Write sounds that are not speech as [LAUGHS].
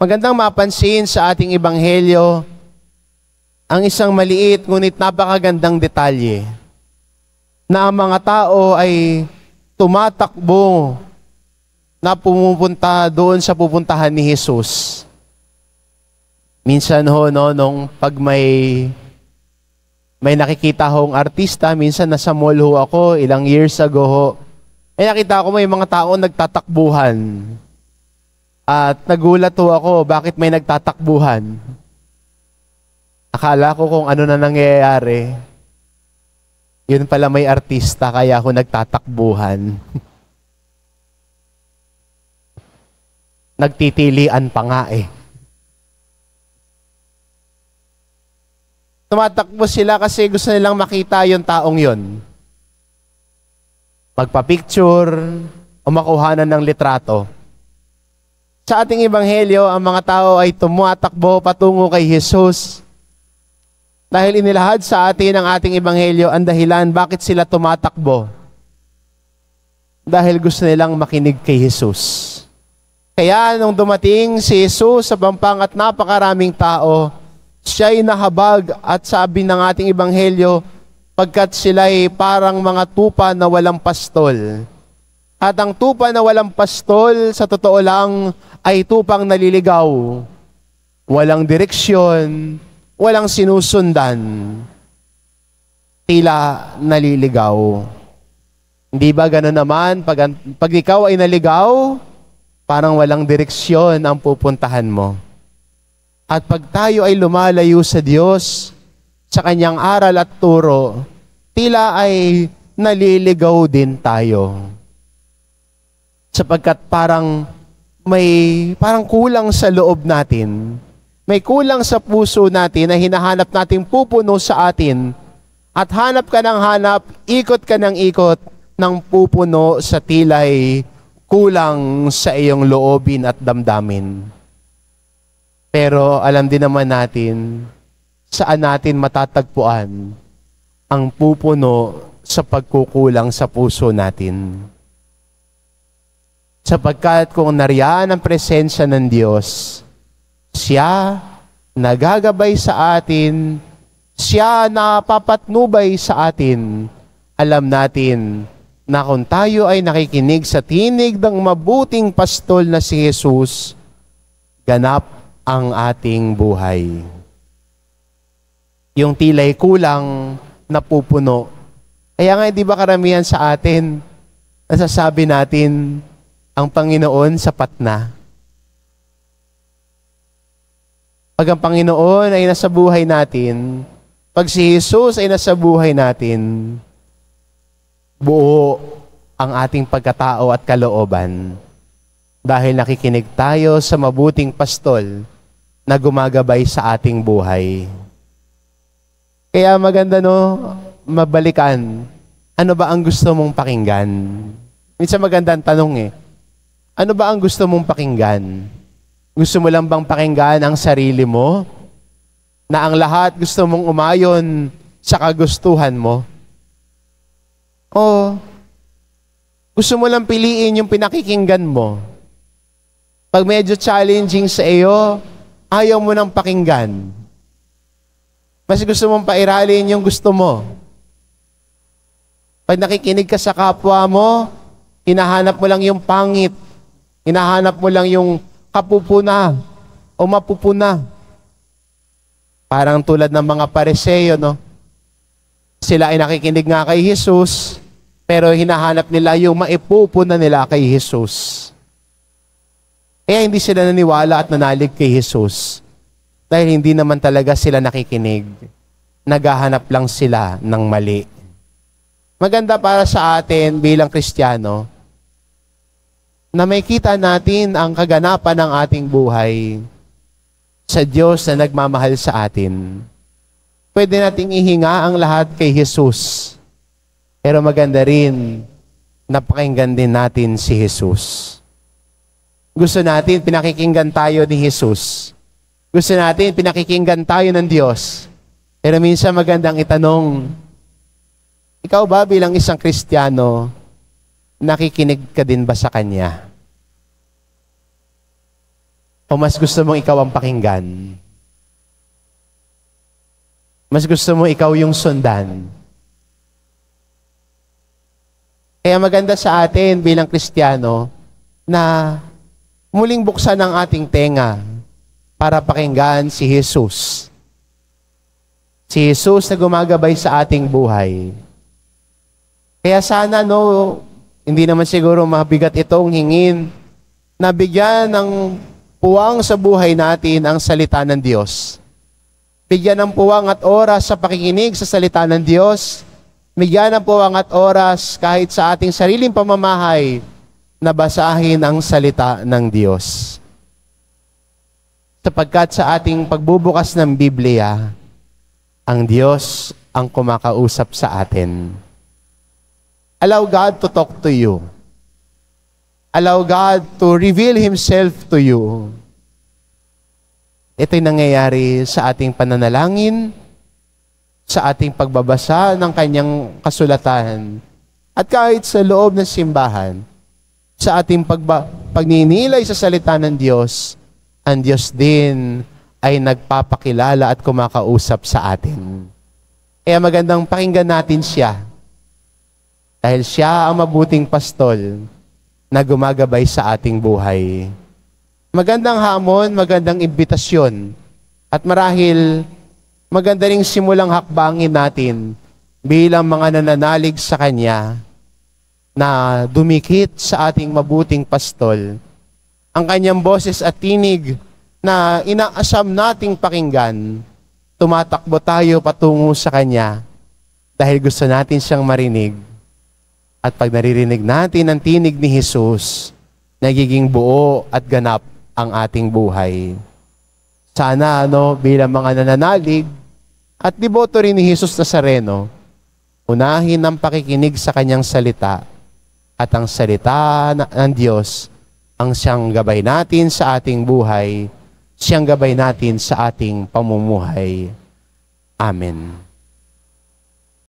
Magandang mapansin sa ating ebanghelyo ang isang maliit ngunit napakagandang detalye na ang mga tao ay tumatakbo na pumupunta doon sa pupuntahan ni Jesus. Minsan ho, no, nung pag may may nakikita hong artista, minsan nasa mall ho ako, ilang years ago ho, ay eh nakita ko may mga tao nagtatakbuhan. At nagulat to ako bakit may nagtatakbuhan. Akala ko kung ano na nangyayari. Yun pala may artista kaya ako nagtatakbuhan. [LAUGHS] Nagtitilian pa nga eh. Tumatakbo sila kasi gusto nilang makita yung taong yon. Magpa-picture o makuhanan ng litrato. Sa ating ebanghelyo, ang mga tao ay tumuatakbo patungo kay Jesus. Dahil inilahad sa atin ang ating ebanghelyo ang dahilan bakit sila tumatakbo. Dahil gusto nilang makinig kay Jesus. Kaya nung dumating si Jesus sa bampang at napakaraming tao, siya'y nahabag at sabi ng ating ebanghelyo, pagkat sila'y parang mga tupa na walang pastol. At ang tupa na walang pastol, sa totoo lang, ay tupang naliligaw. Walang direksyon, walang sinusundan. Tila naliligaw. Hindi ba gano'n naman? Pag, pag ikaw ay naligaw, parang walang direksyon ang pupuntahan mo. At pag tayo ay lumalayo sa Diyos, sa Kanyang aral at turo, tila ay naliligaw din tayo sapagkat parang may parang kulang sa loob natin. May kulang sa puso natin na hinahanap nating pupuno sa atin. At hanap ka ng hanap, ikot ka ng ikot ng pupuno sa tilay kulang sa iyong loobin at damdamin. Pero alam din naman natin saan natin matatagpuan ang pupuno sa pagkukulang sa puso natin sapagkat kung nariyan ang presensya ng Diyos, siya nagagabay sa atin, siya napapatnubay sa atin. Alam natin na kung tayo ay nakikinig sa tinig ng mabuting pastol na si Jesus, ganap ang ating buhay. Yung tila'y kulang, napupuno. Kaya nga, di ba karamihan sa atin, nasasabi natin, ang Panginoon sapat na. Pag ang Panginoon ay nasa buhay natin, pag si Jesus ay nasa buhay natin, buo ang ating pagkatao at kalooban dahil nakikinig tayo sa mabuting pastol na gumagabay sa ating buhay. Kaya maganda no, mabalikan, ano ba ang gusto mong pakinggan? Minsan magandang tanong eh. Ano ba ang gusto mong pakinggan? Gusto mo lang bang pakinggan ang sarili mo? Na ang lahat gusto mong umayon sa kagustuhan mo? O gusto mo lang piliin yung pinakikinggan mo? Pag medyo challenging sa iyo, ayaw mo nang pakinggan. Mas gusto mong pairalin yung gusto mo. Pag nakikinig ka sa kapwa mo, hinahanap mo lang yung pangit Inahanap mo lang yung kapupuna o mapupuna. Parang tulad ng mga pareseyo, no? Sila ay nakikinig nga kay Jesus, pero hinahanap nila yung maipupuna nila kay Jesus. Kaya hindi sila naniwala at nanalig kay Jesus dahil hindi naman talaga sila nakikinig. Naghahanap lang sila ng mali. Maganda para sa atin bilang Kristiyano, na may kita natin ang kaganapan ng ating buhay sa Diyos na nagmamahal sa atin. Pwede nating ihinga ang lahat kay Jesus. Pero maganda rin, napakinggan din natin si Jesus. Gusto natin, pinakikinggan tayo ni Jesus. Gusto natin, pinakikinggan tayo ng Diyos. Pero minsan magandang itanong, ikaw ba bilang isang Kristiyano, nakikinig ka din ba sa Kanya? O mas gusto mong ikaw ang pakinggan? Mas gusto mo ikaw yung sundan? Kaya maganda sa atin bilang Kristiyano na muling buksan ang ating tenga para pakinggan si Jesus. Si Jesus na gumagabay sa ating buhay. Kaya sana no, hindi naman siguro mabigat itong hingin na bigyan ng puwang sa buhay natin ang salita ng Diyos. Bigyan ng puwang at oras sa pakikinig sa salita ng Diyos. Bigyan ng puwang at oras kahit sa ating sariling pamamahay na basahin ang salita ng Diyos. Sapagkat sa ating pagbubukas ng Biblia, ang Diyos ang kumakausap sa atin. Allow God to talk to you. Allow God to reveal Himself to you. Ito'y nangyayari sa ating pananalangin, sa ating pagbabasa ng kanyang kasulatan, at kahit sa loob ng simbahan, sa ating pagba- pagninilay sa salita ng Diyos, ang Diyos din ay nagpapakilala at kumakausap sa atin. Kaya magandang pakinggan natin siya dahil siya ang mabuting pastol na gumagabay sa ating buhay. Magandang hamon, magandang imbitasyon. At marahil, maganda ring simulang hakbangin natin bilang mga nananalig sa Kanya na dumikit sa ating mabuting pastol. Ang kanyang boses at tinig na inaasam nating pakinggan, tumatakbo tayo patungo sa Kanya dahil gusto natin siyang marinig at pag naririnig natin ang tinig ni Jesus, nagiging buo at ganap ang ating buhay. Sana ano, bilang mga nananalig at deboto rin ni Jesus Nazareno, unahin ang pakikinig sa kanyang salita at ang salita ng Diyos ang siyang gabay natin sa ating buhay, siyang gabay natin sa ating pamumuhay. Amen.